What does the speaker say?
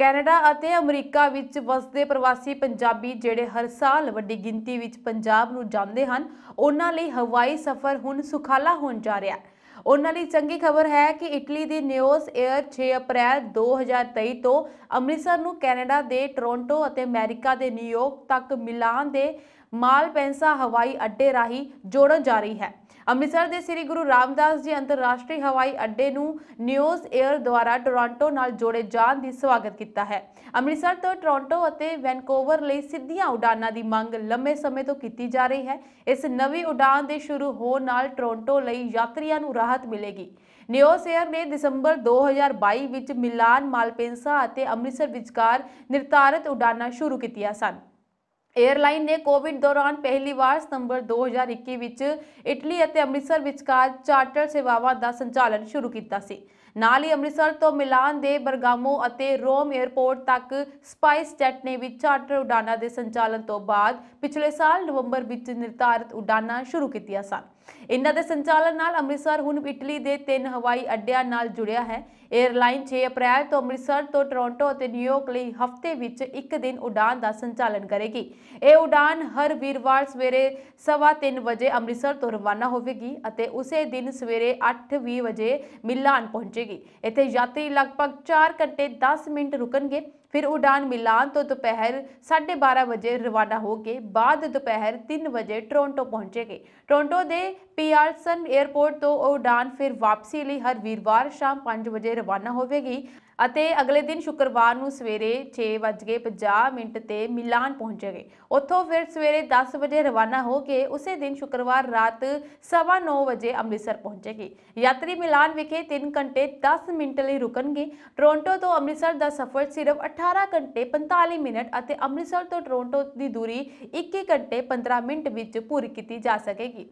Canada ਅਤੇ America ਵਿੱਚ ਵਸਦੇ ਪ੍ਰਵਾਸੀ ਪੰਜਾਬੀ ਜਿਹੜੇ ਹਰ ਸਾਲ ਵੱਡੀ ਗਿਣਤੀ ਵਿੱਚ ਪੰਜਾਬ ਨੂੰ ਜਾਂਦੇ ਹਨ ਉਹਨਾਂ ਲਈ ਹਵਾਈ ਸਫ਼ਰ ਹੁਣ ਸੁਖਾਲਾ ਹੋਣ ਜਾ ਰਿਹਾ ਹੈ ਉਹਨਾਂ ਲਈ ਚੰਗੀ ਖਬਰ ਹੈ ਕਿ ਇਟਲੀ ਦੀ ਨਿਓਸ 에ਅਰ 6 ਅਪ੍ਰੈਲ 2023 ਤੋਂ ਅੰਮ੍ਰਿਤਸਰ ਨੂੰ ਕੈਨੇਡਾ ਦੇ ਟੋਰਾਂਟੋ ਅਤੇ ਅਮਰੀਕਾ ਦੇ ਨਿਊਯਾਰਕ ਤੱਕ ਮਿਲਾਨ ਦੇ ਮਾਲ ਪੈਂਸਾ ਹਵਾਈ ਅੱਡੇ ਰਾਹੀਂ ਜੋੜਨ ਜਾ ਰਹੀ ਹੈ ਅੰਮ੍ਰਿਤਸਰ ਦੇ ਸ੍ਰੀ ਗੁਰੂ ਰਾਮਦਾਸ ਜੀ ਅੰਤਰਰਾਸ਼ਟਰੀ ਹਵਾਈ ਅੱਡੇ ਨੂੰ ਨਿਊਜ਼ 에ਅਰ ਦੁਆਰਾ ਟੋਰਾਂਟੋ ਨਾਲ ਜੋੜੇ ਜਾਣ ਦੀ ਸਵਾਗਤ ਕੀਤਾ ਹੈ ਅੰਮ੍ਰਿਤਸਰ ਤੋਂ ਟੋਰਾਂਟੋ ਅਤੇ ਵੈਨਕੂਵਰ ਲਈ ਸਿੱਧੀਆਂ ਉਡਾਨਾਂ ਦੀ ਮੰਗ ਲੰਮੇ ਸਮੇਂ ਤੋਂ ਕੀਤੀ ਜਾ ਰਹੀ ਹੈ ਇਸ ਨਵੀਂ ਉਡਾਨ ਦੇ ਸ਼ੁਰੂ ਹੋਣ ਨਾਲ ਟੋਰਾਂਟੋ ਲਈ ਯਾਤਰੀਆਂ ਨੂੰ ਰਾਹਤ ਮਿਲੇਗੀ ਨਿਊਜ਼ 에ਅਰ ਨੇ ਦਸੰਬਰ 2022 ਵਿੱਚ ਮਿਲਾਨ ਮਾਲਪੈਂਸਾ ਅਤੇ ਅੰਮ੍ਰਿਤਸਰ ਵਿਚਕਾਰ ਨਿਰਧਾਰਤ ਉਡਾਨਾਂ ਸ਼ੁਰੂ ਕੀਤੀਆਂ ਸਨ ਏਅਰਲਾਈਨ ਨੇ ਕੋਵਿਡ ਦੌਰਾਨ ਪਹਿਲੀ ਵਾਰ ਸਤੰਬਰ 2021 ਵਿੱਚ ਇਟਲੀ ਅਤੇ ਅੰਮ੍ਰਿਤਸਰ ਵਿਚਕਾਰ ਚਾਰਟਰ ਸੇਵਾਵਾਂ ਦਾ ਸੰਚਾਲਨ ਸ਼ੁਰੂ ਕੀਤਾ ਸੀ ਨਾਲ ਹੀ ਅੰਮ੍ਰਿਤਸਰ ਤੋਂ ਮਿਲਾਨ ਦੇ ਬਰਗਾਮੋ ਅਤੇ ਰੋਮ 에ਅਰਪੋਰਟ ਤੱਕ ਸਪਾਈਸ ਜੈਟ ਨੇ ਵੀ ਚਾਰਟਰ ਉਡਾਨਾਂ ਦੇ ਸੰਚਾਲਨ ਤੋਂ ਬਾਅਦ ਪਿਛਲੇ ਸਾਲ ਨਵੰਬਰ ਵਿੱਚ ਨਿਰਧਾਰਿਤ ਉਡਾਨਾਂ ਸ਼ੁਰੂ ਕੀਤੀਆਂ ਸਨ ਇਹਨਾਂ ਦੇ ਸੰਚਾਲਨ ਨਾਲ ਅੰਮ੍ਰਿਤਸਰ ਹੁਣ ਇਟਲੀ ਦੇ ਤਿੰਨ ਹਵਾਈ ਅੱਡਿਆਂ ਨਾਲ ਜੁੜਿਆ ਹੈ 에ਅਰਲਾਈਨ 6 ਅਪ੍ਰੈਲ ਤੋਂ ਅੰਮ੍ਰਿਤਸਰ ਤੋਂ ਟੋਰਾਂਟੋ ਅਤੇ ਨਿਊਯਾਰਕ ਲਈ ਹਫ਼ਤੇ ਵਿੱਚ ਇੱਕ ਦਿਨ ਉਡਾਨ ਦਾ ਸੰਚਾਲਨ ਕਰੇਗੀ ਇਹ ਉਡਾਨ ਹਰ ਵੀਰਵਾਰ ਸਵੇਰੇ 3:30 ਵਜੇ ਅੰਮ੍ਰਿਤਸਰ ਤੋਂ ਰਵਾਨਾ ਹੋਵੇਗੀ ਅਤੇ ਉਸੇ ਦਿਨ ਸਵੇਰੇ 8:20 ਵਜੇ ਮਿਲਾਨ ਪਹੁੰਚੇਗੀ ਇੱਥੇ ਯਾਤਰੀ ਲਗਭਗ 4 ਘੰਟੇ 10 ਮਿੰਟ ਰੁਕਣਗੇ ਫਿਰ ਉਡਾਨ ਮਿਲਾਨ ਤੋਂ ਦੁਪਹਿਰ 12:30 ਵਜੇ ਰਵਾਨਾ ਹੋ ਕੇ ਬਾਅਦ ਦੁਪਹਿਰ 3 ਵਜੇ ਟੋਰਾਂਟੋ ਪਹੁੰਚੇਗੇ ਟੋਰਾਂਟੋ ਦੇ ਪੀਆਰਸਨ 에ਅਰਪੋਰਟ ਤੋਂ ਉਡਾਨ ਫਿਰ ਵਾਪਸੀ ਲਈ ਹਰ ਵੀਰਵਾਰ ਸ਼ਾਮ 5 ਵਜੇ ਰਵਾਨਾ ਹੋਵੇਗੀ ਅਤੇ ਅਗਲੇ ਦਿਨ ਸ਼ੁੱਕਰਵਾਰ ਨੂੰ ਸਵੇਰੇ 6:50 ਮਿੰਟ ਤੇ ਮਿਲਾਨ ਪਹੁੰਚੇਗੇ ਉੱਥੋਂ ਫਿਰ ਸਵੇਰੇ 10 ਵਜੇ ਰਵਾਨਾ ਹੋ ਕੇ ਉਸੇ ਦਿਨ ਸ਼ੁੱਕਰਵਾਰ ਰਾਤ 9:30 ਵਜੇ ਅੰਮ੍ਰਿਤਸਰ ਪਹੁੰਚੇਗੀ ਯਾਤਰੀ ਮਿਲਾਨ ਵਿਖੇ 3 ਘੰਟੇ 10 ਮਿੰਟ ਲਈ ਰੁਕਣਗੇ ਟੋਰਾਂਟੋ ਤੋਂ ਅੰਮ੍ਰਿਤਸਰ ਦਾ ਸਫ਼ਰ ਸਿਰਫ 18 ਘੰਟੇ 45 ਮਿੰਟ ਅਤੇ ਅੰਮ੍ਰਿਤਸਰ ਤੋਂ ਟੋਰਾਂਟੋ ਦੀ ਦੂਰੀ 21 ਘੰਟੇ 15 ਮਿੰਟ ਵਿੱਚ ਪੂਰੀ ਕੀਤੀ ਜਾ ਸਕੇਗੀ